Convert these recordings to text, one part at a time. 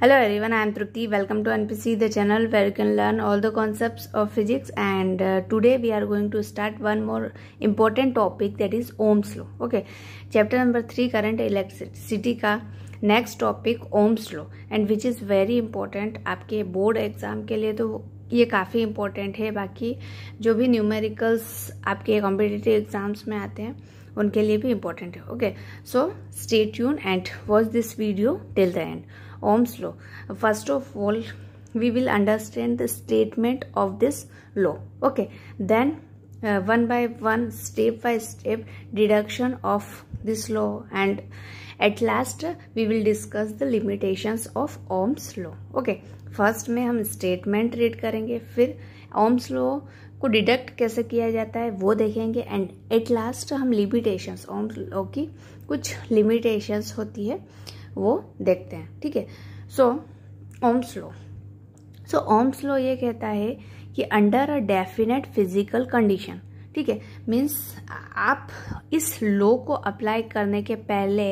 hello everyone I am Tripti welcome to NPC the channel where you can learn all the concepts of physics and today we are going to start one more important topic that is ohm's law okay chapter number three current electricity का next topic ohm's law and which is very important आपके board exam के लिए तो ये काफ़ी important है बाकी जो भी न्यूमेरिकल्स आपके कॉम्पिटेटिव एग्जाम्स में आते हैं उनके लिए भी इम्पोर्टेंट है okay so stay tune and watch this video till the end ohm's law first of all we will understand the statement of this law okay then uh, one by one step by step deduction of this law and at last we will discuss the limitations of ohms law okay first में हम statement read करेंगे फिर Ohm's law को deduct कैसे किया जाता है वो देखेंगे एंड एट लास्ट हम लिमिटेशंस ओम्स लॉ की कुछ लिमिटेशंस होती है वो देखते हैं ठीक है so ohm's law so ohm's law ये कहता है कि under a definite physical condition ठीक है मीन्स आप इस लो को अप्लाई करने के पहले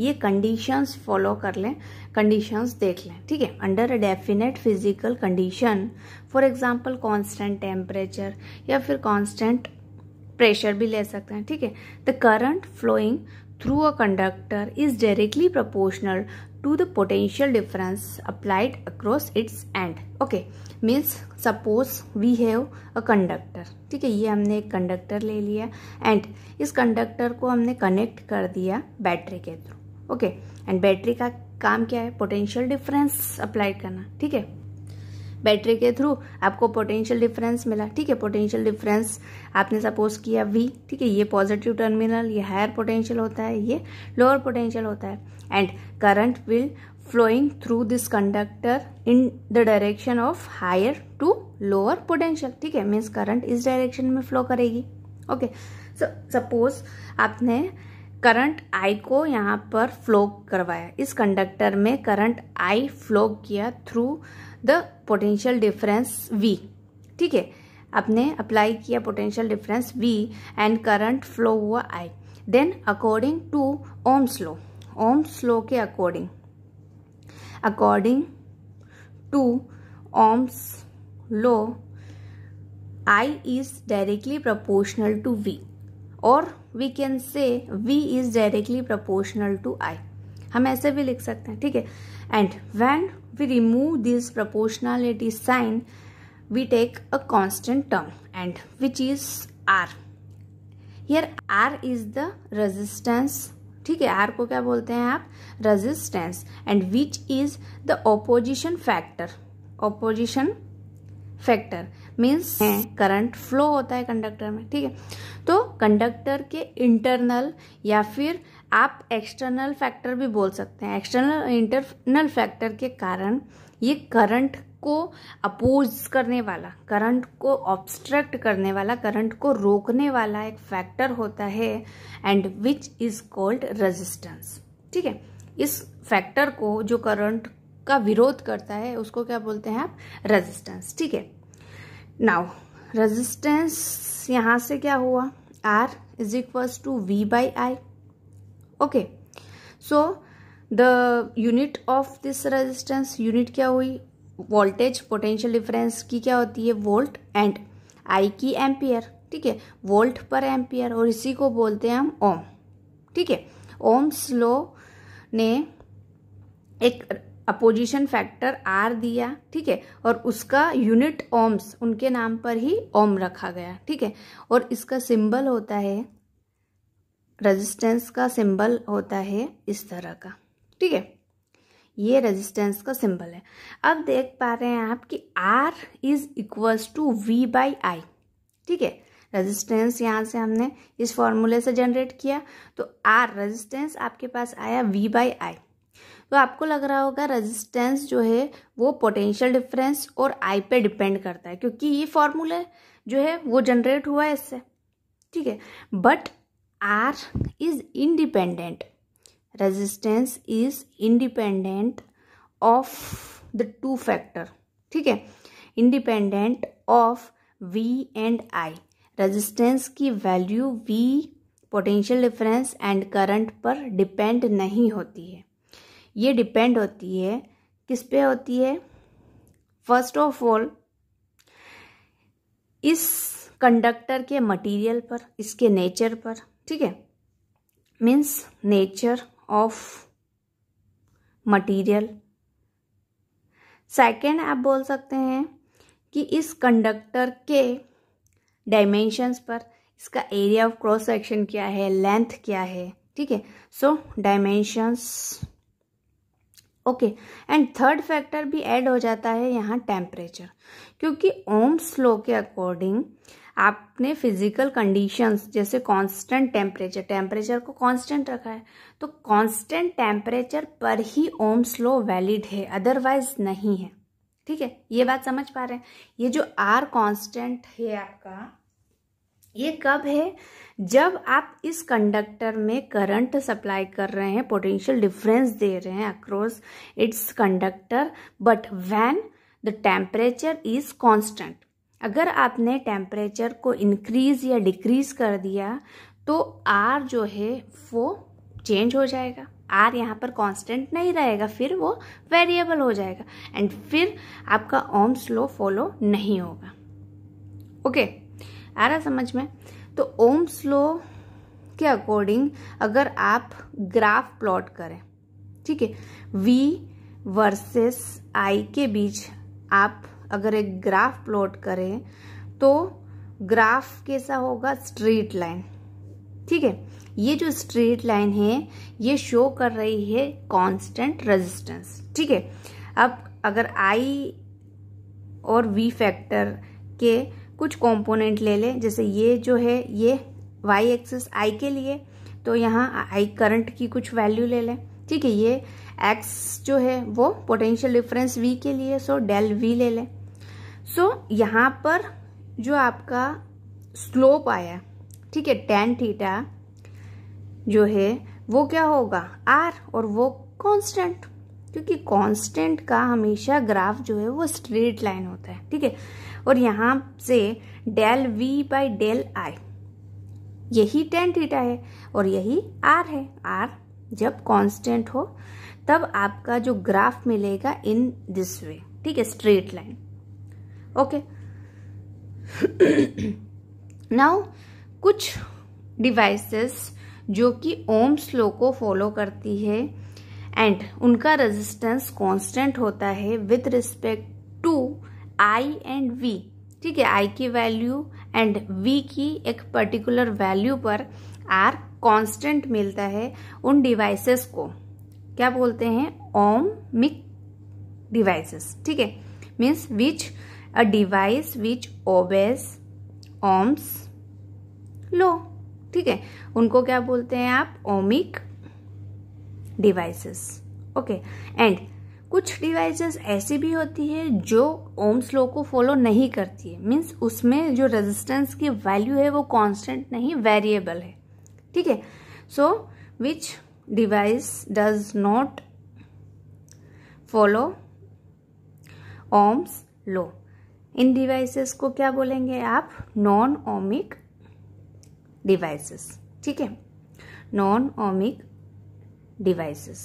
ये कंडीशंस फॉलो कर लें कंडीशंस देख लें ठीक है under a definite physical condition for example constant temperature या फिर कांस्टेंट प्रेशर भी ले सकते हैं ठीक है the current flowing through a conductor is directly proportional to the potential difference applied across its end okay means suppose we have a conductor ठीक है ये हमने एक conductor ले लिया and इस conductor को हमने connect कर दिया battery के through okay and battery का काम क्या है potential difference apply करना ठीक है बैटरी के थ्रू आपको पोटेंशियल डिफरेंस मिला ठीक है पोटेंशियल डिफरेंस आपने सपोज किया वी ठीक है ये पॉजिटिव टर्मिनल ये हायर पोटेंशियल होता है ये लोअर पोटेंशियल होता है and current will flowing through this conductor in the direction of higher to lower potential ठीक है मीन्स करंट इस डायरेक्शन में फ्लो करेगी ओके सो सपोज आपने करंट आई को यहाँ पर फ्लो करवाया इस कंडक्टर में करंट आई फ्लो किया through the potential difference V ठीक है आपने अप्लाई किया potential difference V and current flow हुआ I then according to ohm's law ohm's law के according according to ohm's law I is directly proportional to V और V can say V is directly proportional to I हम ऐसे भी लिख सकते हैं ठीक है and when we remove this proportionality sign we take a constant term and which is r here r is the resistance ठीक है आर को क्या बोलते हैं आप resistance and which is the opposition factor opposition factor means current flow होता है conductor में ठीक है तो कंडक्टर के इंटरनल या फिर आप एक्सटर्नल फैक्टर भी बोल सकते हैं एक्सटर्नल इंटरनल फैक्टर के कारण ये करंट को अपोज करने वाला करंट को ऑब्स्ट्रक्ट करने वाला करंट को रोकने वाला एक फैक्टर होता है and which is called resistance ठीक है इस फैक्टर को जो करंट का विरोध करता है उसको क्या बोलते हैं आप रेजिस्टेंस ठीक है नाउ रेजिस्टेंस यहां से क्या हुआ R is equals to V by I okay so the unit of this resistance unit क्या हुई वोल्टेज पोटेंशियल डिफरेंस की क्या होती है वोल्ट एंड आई की एम्पियर ठीक है वोल्ट पर एम्पियर और इसी को बोलते हैं हम ओम ठीक है ओम स्लो ने एक अपोजिशन फैक्टर आर दिया ठीक है और उसका यूनिट ओम्स उनके नाम पर ही ओम रखा गया ठीक है और इसका सिंबल होता है रेजिस्टेंस का सिंबल होता है इस तरह का ठीक है ये रेजिस्टेंस का सिंबल है अब देख पा रहे हैं आप कि R is equals to V by I ठीक है रेजिस्टेंस यहाँ से हमने इस फॉर्मूले से जनरेट किया तो आर रेजिस्टेंस आपके पास आया वी बाई आई तो आपको लग रहा होगा रेजिस्टेंस जो है वो पोटेंशियल डिफरेंस और आई पे डिपेंड करता है क्योंकि ये फॉर्मूले जो है वो जनरेट हुआ है इससे ठीक है but R is independent resistance is independent of the two factor ठीक है independent of V and I resistance की value V potential difference and current पर डिपेंड नहीं होती है ये डिपेंड होती है किस पे होती है फर्स्ट ऑफ ऑल इस कंडक्टर के मटेरियल पर इसके नेचर पर ठीक है means nature of material second आप बोल सकते हैं कि इस कंडक्टर के डायमेंशंस पर इसका एरिया ऑफ क्रॉस सेक्शन क्या है लेंथ क्या है ठीक है so dimensions okay and third factor भी ऐड हो जाता है यहाँ टेम्परेचर क्योंकि ओम स्लो के अकॉर्डिंग आपने फिजिकल कंडीशंस जैसे कांस्टेंट टेम्परेचर टेम्परेचर को कांस्टेंट रखा है तो कांस्टेंट टेम्परेचर पर ही ओम स्लो वैलिड है अदरवाइज नहीं है ठीक है ये बात समझ पा रहे हैं ये जो आर कांस्टेंट है आपका ये कब है जब आप इस कंडक्टर में करंट सप्लाई कर रहे हैं पोटेंशियल डिफरेंस दे रहे हैं across its conductor but when the temperature is constant अगर आपने टेम्परेचर को इनक्रीज या डिक्रीज कर दिया तो आर जो है वो चेंज हो जाएगा आर यहाँ पर कांस्टेंट नहीं रहेगा फिर वो वेरिएबल हो जाएगा एंड फिर आपका ओम स्लो फॉलो नहीं होगा ओके okay, आ रहा समझ में तो ओम स्लो के अकॉर्डिंग अगर आप ग्राफ प्लॉट करें ठीक है वी वर्सेस आई के बीच आप अगर एक ग्राफ प्लॉट करें तो ग्राफ कैसा होगा स्ट्रेट लाइन ठीक है ये जो स्ट्रेट लाइन है ये शो कर रही है कांस्टेंट रेजिस्टेंस ठीक है अब अगर आई और वी फैक्टर के कुछ कंपोनेंट ले लें जैसे ये जो है ये वाई एक्सिस आई के लिए तो यहाँ आई करंट की कुछ वैल्यू ले लें ठीक है ये एक्स जो है वो पोटेंशियल डिफरेंस वी के लिए सो डेल वी ले लें सो so, यहाँ पर जो आपका स्लोप आया ठीक है टेन थीटा जो है वो क्या होगा आर और वो कांस्टेंट क्योंकि कांस्टेंट का हमेशा ग्राफ जो है वो स्ट्रेट लाइन होता है ठीक है और यहाँ से del V by del I यही टेन थीटा है और यही आर है आर जब कांस्टेंट हो तब आपका जो ग्राफ मिलेगा इन दिस वे ठीक है स्ट्रेट लाइन ओके नाउ कुछ डिवाइसेस जो कि ओम स्लो को फॉलो करती है एंड उनका रेजिस्टेंस कांस्टेंट होता है with respect to I and V ठीक है आई की वैल्यू एंड वी की एक पर्टिकुलर वैल्यू पर आर कांस्टेंट मिलता है उन डिवाइसेस को क्या बोलते हैं ओम मिक डिवाइसेस ठीक है means which a device which obeys ohms law ठीक है उनको क्या बोलते हैं आप ओमिक डिवाइसेस ओके एंड कुछ डिवाइसेस ऐसी भी होती है जो ओम्स लो को फॉलो नहीं करती है मीन्स उसमें जो रेजिस्टेंस की वैल्यू है वो कांस्टेंट नहीं वेरिएबल है ठीक है so which device does not follow ohm's law इन डिवाइसेस को क्या बोलेंगे आप नॉन ओमिक डिवाइसेस ठीक है नॉन ओमिक डिवाइसेस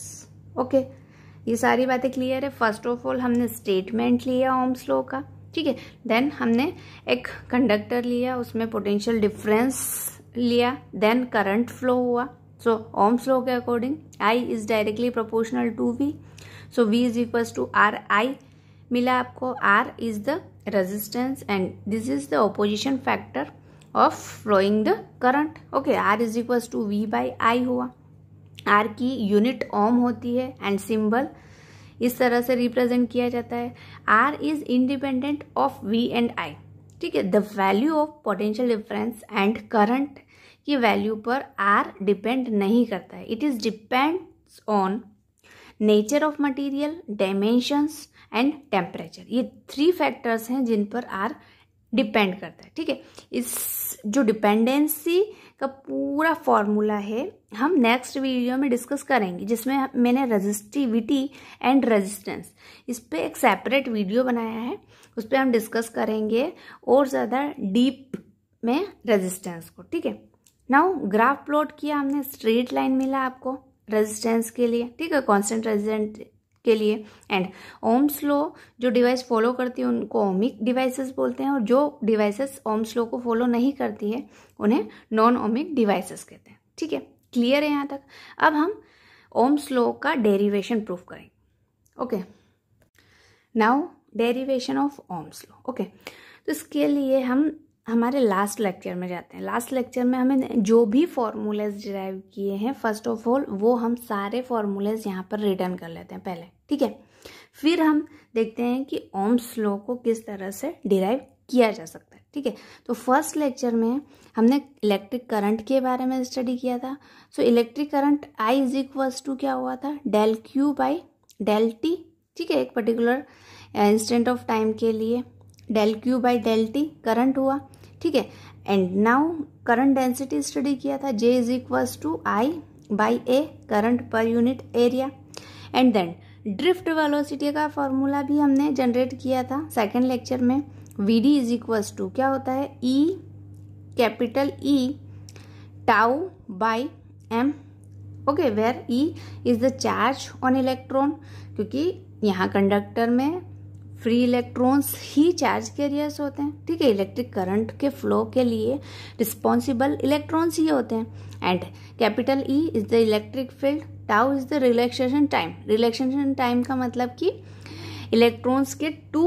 ओके ये सारी बातें क्लियर है फर्स्ट ऑफ ऑल हमने स्टेटमेंट लिया ओम्स स्लो का ठीक है देन हमने एक कंडक्टर लिया उसमें पोटेंशियल डिफरेंस लिया देन करंट फ्लो हुआ सो ओम्स स्लो के according I is directly proportional to V so V is equals to R I मिला आपको R is the resistance and this is the opposition factor of flowing the current okay R is equals to V by आई हुआ R की unit ओम होती है and symbol इस तरह से represent किया जाता है R is independent of V and I ठीक है the value of potential difference and current की वैल्यू पर आर डिपेंड नहीं करता है it is depends on nature of material dimensions and temperature ये थ्री फैक्टर्स हैं जिन पर आर डिपेंड करता है ठीक है इस जो डिपेंडेंसी का पूरा फॉर्मूला है हम नेक्स्ट वीडियो में डिस्कस करेंगे जिसमें मैंने रजिस्टिविटी एंड रेजिस्टेंस इस पर एक सेपरेट वीडियो बनाया है उस पर हम डिस्कस करेंगे और ज़्यादा डीप में रेजिस्टेंस को ठीक है नाउ ग्राफ प्लॉट किया हमने स्ट्रेट लाइन मिला आपको रेजिस्टेंस के लिए ठीक है कॉन्स्टेंट रेजिडेंट के लिए एंड ओम स्लो जो डिवाइस फॉलो करती है उनको ओमिक डिवाइसेस बोलते हैं और जो डिवाइसेस ओम स्लो को फॉलो नहीं करती है उन्हें नॉन ओमिक डिवाइसेस कहते हैं ठीक है क्लियर है यहाँ तक अब हम ओम स्लो का डेरिवेशन प्रूफ करेंगे okay now derivation of ohm's law okay तो इसके लिए हम हमारे लास्ट लेक्चर में जाते हैं लास्ट लेक्चर में हमें जो भी फॉर्मूलेज डिराइव किए हैं फर्स्ट ऑफ ऑल वो हम सारे फॉर्मूलेज यहाँ पर रिटर्न कर लेते हैं पहले ठीक है फिर हम देखते हैं कि ओम्स स्लो को किस तरह से डिराइव किया जा सकता है ठीक है तो फर्स्ट लेक्चर में हमने इलेक्ट्रिक करंट के बारे में स्टडी किया था so electric current I is equals to क्या हुआ था del Q by del T ठीक है एक पर्टिकुलर इंस्टेंट ऑफ टाइम के लिए del Q by del T current हुआ ठीक है and now current density study किया था J is equals to I by A current per unit area and then drift velocity का फॉर्मूला भी हमने जनरेट किया था सेकेंड लेक्चर में we D is equals to क्या होता है E capital E tau by M okay where E is the charge on electron क्योंकि यहाँ कंडक्टर में फ्री इलेक्ट्रॉन्स ही चार्ज कैरियर्स होते हैं ठीक है इलेक्ट्रिक करंट के फ्लो के लिए रिस्पॉन्सिबल इलेक्ट्रॉन्स ही होते हैं and capital E is the electric field tau is the relaxation time relaxation time का मतलब कि इलेक्ट्रॉन्स के टू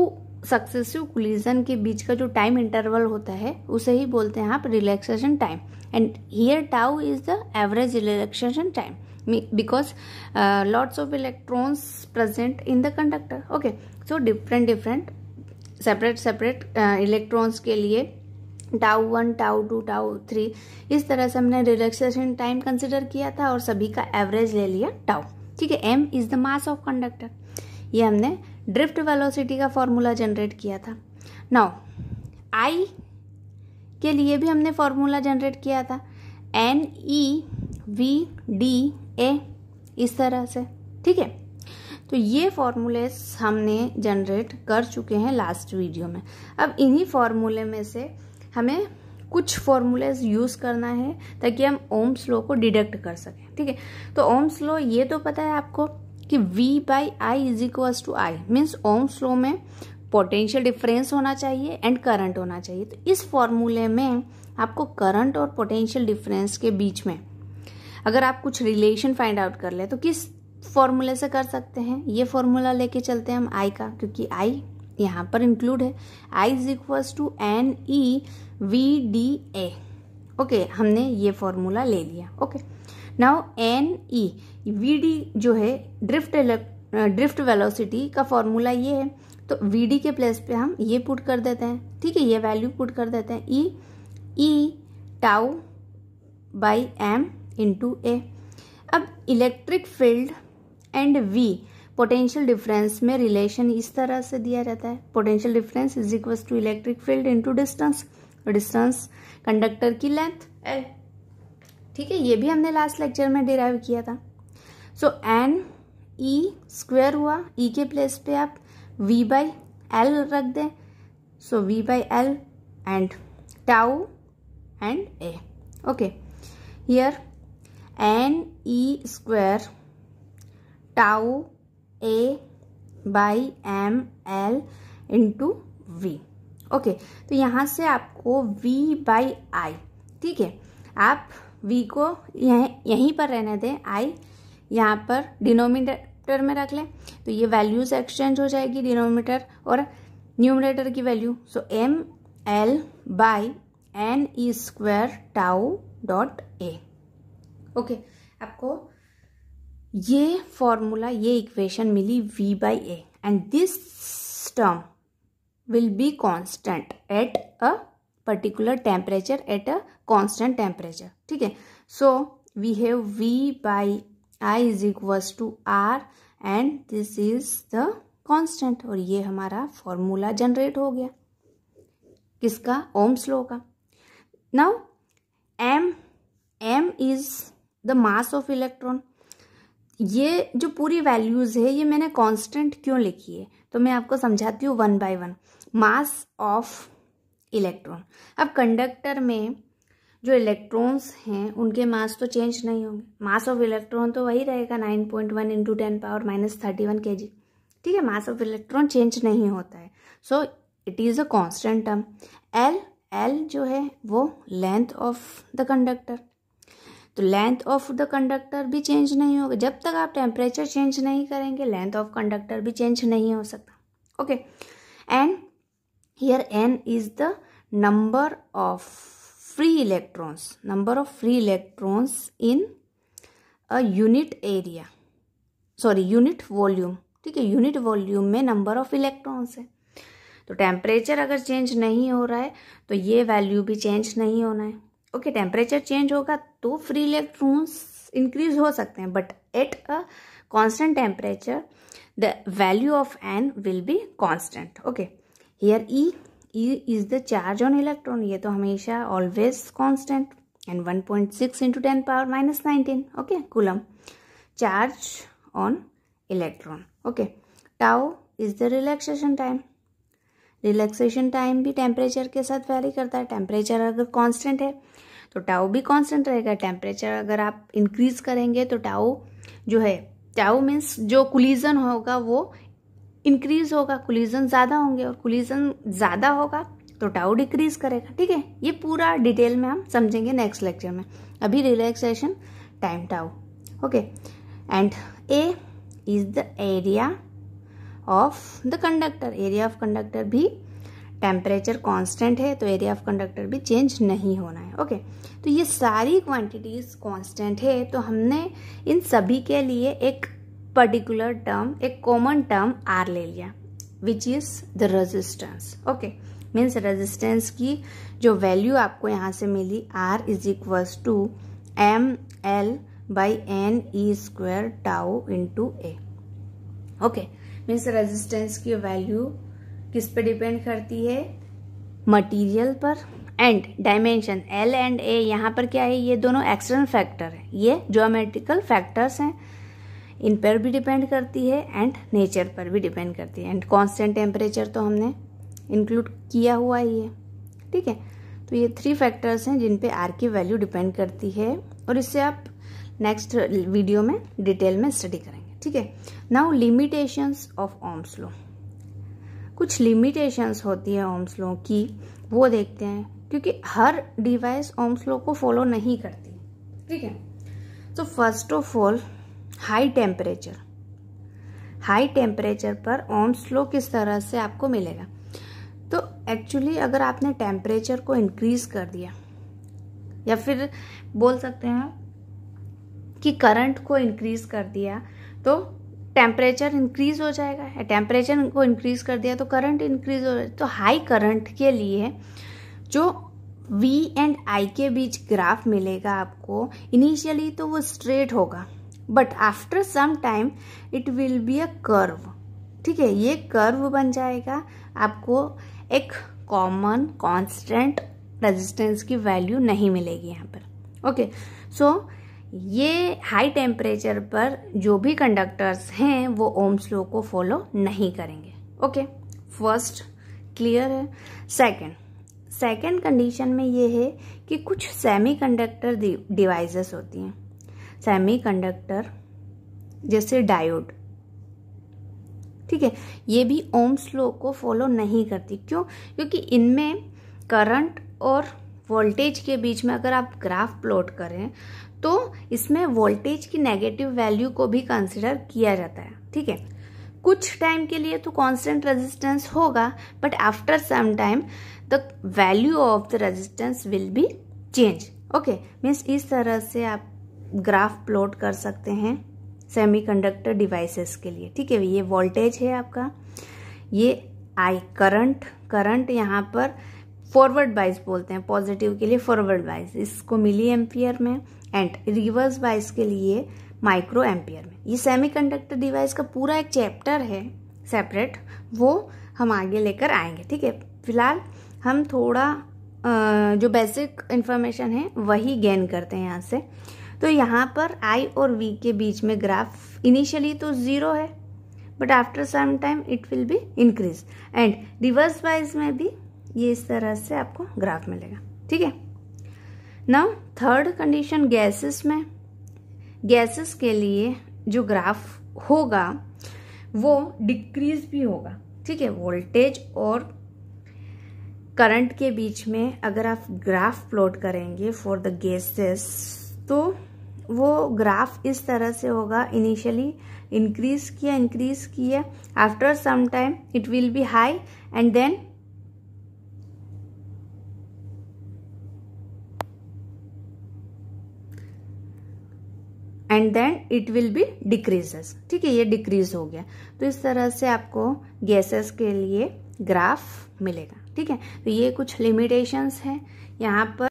सक्सेसिव कोलिजन के बीच का जो टाइम इंटरवल होता है उसे ही बोलते हैं आप relaxation time and here tau is the average relaxation time because uh, lots of electrons present in the conductor okay so different different separate separate uh, electrons के लिए tau one tau two tau three इस तरह से हमने relaxation time consider किया था और सभी का एवरेज ले लिया टाउ ठीक है M is the mass of conductor ये हमने ड्रिफ्ट वेलोसिटी का फॉर्मूला जनरेट किया था नाउ आई के लिए भी हमने फॉर्मूला जनरेट किया था N E V D A इस तरह से ठीक है तो ये फॉर्मूलेस हमने जनरेट कर चुके हैं लास्ट वीडियो में अब इन्हीं फॉर्मूले में से हमें कुछ फॉर्मूलेस यूज़ करना है ताकि हम ओम्स लॉ को डिडक्ट कर सकें ठीक है तो ओम्स लॉ ये तो पता है आपको कि V by I is equals to I means ohm's law में पोटेंशियल डिफरेंस होना चाहिए एंड करंट होना चाहिए तो इस फॉर्मूले में आपको करंट और पोटेंशियल डिफरेंस के बीच में अगर आप कुछ रिलेशन फाइंड आउट कर ले तो किस फॉर्मूले से कर सकते हैं ये फॉर्मूला लेके चलते हैं हम आई का क्योंकि आई यहाँ पर इंक्लूड है I is equals to N E V D A okay हमने ये फॉर्मूला ले लिया okay now N E V D जो है ड्रिफ्ट ड्रिफ्ट वेलोसिटी का फॉर्मूला ये है तो वी डी के प्लेस पे हम ये पुट कर देते हैं ठीक है ये वैल्यू पुट कर देते हैं E E tau by M into A अब electric field and V potential difference में रिलेशन इस तरह से दिया जाता है potential difference is equal to electric field into distance distance conductor की लेंथ एल ठीक है ये भी हमने लास्ट लेक्चर में डिराइव किया था सो एन ई स्क्वेयर हुआ ई e के प्लेस पे आप वी बाई एल रख दें so V by L and tau and A okay here N E square tau A by M L into V okay तो यहाँ से आपको वी बाई आई ठीक है आप वी को यह, यहीं पर रहने दें आई यहाँ पर डिनोमिनेटर में रख लें तो ये वैल्यूज एक्सचेंज हो जाएगी डिनोमिनेटर और न्यूमिनेटर की value so M L by N E square tau dot A okay आपको ये फॉर्मूला ये इक्वेशन मिली v by A and this term will be constant at a particular temperature at a constant temperature ठीक है so we have v by I is equals to R and this is the constant और ये हमारा formula generate हो गया किसका ohm's law का now m m is the mass of electron ये जो पूरी वैल्यूज़ है ये मैंने कांस्टेंट क्यों लिखी है तो मैं आपको समझाती हूँ one by one mass of electron अब कंडक्टर में जो इलेक्ट्रॉन्स हैं उनके मास तो चेंज नहीं होंगे मास ऑफ इलेक्ट्रॉन तो वही रहेगा nine point one into ten power minus thirty one K G ठीक है मास ऑफ इलेक्ट्रॉन चेंज नहीं होता है so it is a constant term L L जो है वो लेंथ ऑफ द कंडक्टर तो लेंथ ऑफ द कंडक्टर भी चेंज नहीं होगा जब तक आप टेम्परेचर चेंज नहीं करेंगे लेंथ ऑफ कंडक्टर भी चेंज नहीं हो सकता okay and here N is the number of free electrons number of free electrons in a unit area sorry unit volume ठीक है यूनिट वॉल्यूम में नंबर ऑफ इलेक्ट्रॉन्स है तो टेम्परेचर अगर चेंज नहीं हो रहा है तो ये वैल्यू भी चेंज नहीं होना है ओके टेम्परेचर चेंज होगा तो फ्री इलेक्ट्रॉन्स इंक्रीज हो सकते हैं but at a constant temperature the value of N will be constant okay here E E is the charge on electron ये तो हमेशा always constant and one point six into ten power minus nineteen okay coulomb charge on electron okay tau is the relaxation time relaxation time भी temperature के साथ vary करता है temperature अगर constant है तो टाओ भी कांस्टेंट रहेगा टेम्परेचर अगर आप इंक्रीज करेंगे तो टाओ जो है टाओ मीन्स जो कुलीजन होगा वो इंक्रीज होगा कुलीजन ज़्यादा होंगे और कुलीजन ज़्यादा होगा तो टाओ डिक्रीज करेगा ठीक है ये पूरा डिटेल में हम समझेंगे नेक्स्ट लेक्चर में अभी relaxation time tau okay and A is the area of the conductor area of conductor भी टेम्परेचर कांस्टेंट है तो एरिया ऑफ कंडक्टर भी चेंज नहीं होना है ओके तो ये सारी क्वांटिटीज कांस्टेंट है तो हमने इन सभी के लिए एक पर्टिकुलर टर्म एक कॉमन टर्म आर ले लिया which is the resistance okay means resistance की जो वैल्यू आपको यहाँ से मिली R is equals to M L by N E square tau in A okay means resistance की वैल्यू किस पे डिपेंड करती है मटीरियल पर and dimension L and A यहाँ पर क्या है ये दोनों एक्सटर्नल फैक्टर हैं ये जोमेट्रिकल फैक्टर्स हैं इन पर भी डिपेंड करती है एंड नेचर पर भी डिपेंड करती है एंड कांस्टेंट टेम्परेचर तो हमने इंक्लूड किया हुआ ही है ठीक है तो ये थ्री फैक्टर्स हैं जिन पे आर की वैल्यू डिपेंड करती है और इससे आप नेक्स्ट वीडियो में डिटेल में स्टडी करेंगे ठीक है now limitations of Ohm's law कुछ लिमिटेशंस होती है ओम्स लो की वो देखते हैं क्योंकि हर डिवाइस ओम्स लो को फॉलो नहीं करती ठीक है तो first of all high temperature high temperature पर ओम्स लॉ किस तरह से आपको मिलेगा तो एक्चुअली अगर आपने टेम्परेचर को इंक्रीज कर दिया या फिर बोल सकते हैं कि करंट को इंक्रीज कर दिया तो टेम्परेचर इंक्रीज़ हो जाएगा टेम्परेचर को इंक्रीज़ कर दिया तो करंट इंक्रीज हो जाए तो हाई करंट के लिए जो वी एंड आई के बीच ग्राफ मिलेगा आपको इनिशियली तो वो स्ट्रेट होगा but after some time it will be a curve ठीक है ये कर्व बन जाएगा आपको एक कॉमन कॉन्स्टेंट रेजिस्टेंस की वैल्यू नहीं मिलेगी यहाँ पर ओके सो ये हाई टेम्परेचर पर जो भी कंडक्टर्स हैं वो ओम्स स्लो को फॉलो नहीं करेंगे ओके फर्स्ट क्लियर है सेकंड सेकंड कंडीशन में ये है कि कुछ सेमीकंडक्टर डिवाइसेस होती हैं सेमीकंडक्टर जैसे डायोड ठीक है ये भी ओम्स स्लो को फॉलो नहीं करती क्यों क्योंकि इनमें करंट और वोल्टेज के बीच में अगर आप ग्राफ प्लॉट करें तो इसमें वोल्टेज की नेगेटिव वैल्यू को भी कंसिडर किया जाता है ठीक है कुछ टाइम के लिए तो कांस्टेंट रेजिस्टेंस होगा but after some time the value of the resistance will be change okay means इस तरह से आप ग्राफ प्लॉट कर सकते हैं सेमीकंडक्टर डिवाइसेस के लिए ठीक है ये वोल्टेज है आपका ये आई करंट करंट यहाँ पर फॉरवर्ड बाइस बोलते हैं पॉजिटिव के लिए फॉरवर्ड बाइस इसको मिली एम्पियर में एंड रिवर्स वाइज के लिए माइक्रो एम्पियर में ये सेमीकंडक्टर डिवाइस का पूरा एक चैप्टर है सेपरेट वो हम आगे लेकर आएंगे ठीक है फिलहाल हम थोड़ा जो बेसिक इन्फॉर्मेशन है वही गेन करते हैं यहाँ से तो यहाँ पर आई और वी के बीच में ग्राफ इनिशियली तो ज़ीरो है but after some time it will be increase and reverse wise में भी ये इस तरह से आपको ग्राफ मिलेगा ठीक है नाउ थर्ड कंडीशन गैसेस में गैसेस के लिए जो ग्राफ होगा वो डिक्रीज भी होगा ठीक है वोल्टेज और करंट के बीच में अगर आप ग्राफ प्लॉट करेंगे फॉर द गैसेस तो वो ग्राफ इस तरह से होगा इनिशियली इंक्रीज किया इंक्रीज किया after some time it will be high and then and then it will be decreases ठीक है ये डिक्रीज हो गया तो इस तरह से आपको गैसेस के लिए ग्राफ मिलेगा ठीक है तो ये कुछ लिमिटेशंस हैं यहाँ पर